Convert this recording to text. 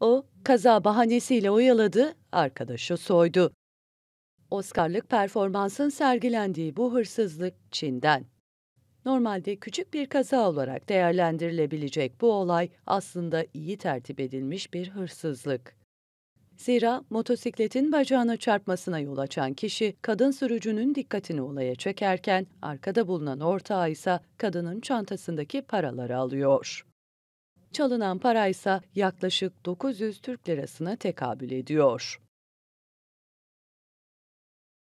O kaza bahanesiyle oyaladı, arkadaşı soydu. Oscar'lık performansın sergilendiği bu hırsızlık Çin'den. Normalde küçük bir kaza olarak değerlendirilebilecek bu olay aslında iyi tertip edilmiş bir hırsızlık. Zira motosikletin bacağına çarpmasına yol açan kişi kadın sürücünün dikkatini olaya çekerken arkada bulunan ortağı ise kadının çantasındaki paraları alıyor çalınan paraysa yaklaşık 900 Türk lirasına tekabül ediyor.